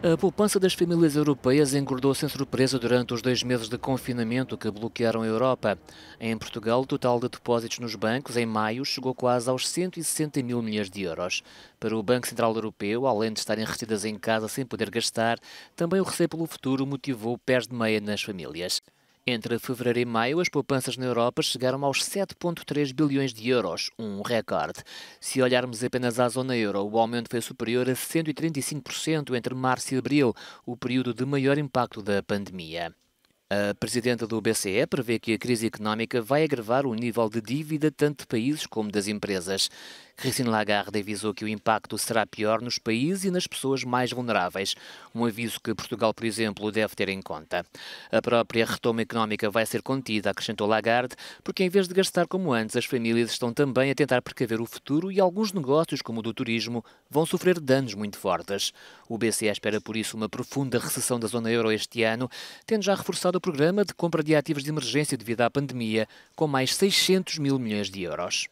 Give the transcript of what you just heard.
A poupança das famílias europeias engordou sem surpresa durante os dois meses de confinamento que bloquearam a Europa. Em Portugal, o total de depósitos nos bancos em maio chegou quase aos 160 mil milhões de euros. Para o Banco Central Europeu, além de estarem retidas em casa sem poder gastar, também o receio pelo futuro motivou pés de meia nas famílias. Entre fevereiro e maio, as poupanças na Europa chegaram aos 7,3 bilhões de euros, um recorde. Se olharmos apenas à zona euro, o aumento foi superior a 135% entre março e abril, o período de maior impacto da pandemia. A presidenta do BCE prevê que a crise económica vai agravar o nível de dívida tanto de países como das empresas. Christine Lagarde avisou que o impacto será pior nos países e nas pessoas mais vulneráveis, um aviso que Portugal, por exemplo, deve ter em conta. A própria retoma económica vai ser contida, acrescentou Lagarde, porque em vez de gastar como antes, as famílias estão também a tentar precaver o futuro e alguns negócios, como o do turismo, vão sofrer danos muito fortes. O BCE espera, por isso, uma profunda recessão da zona euro este ano, tendo já reforçado o programa de compra de ativos de emergência devido à pandemia, com mais 600 mil milhões de euros.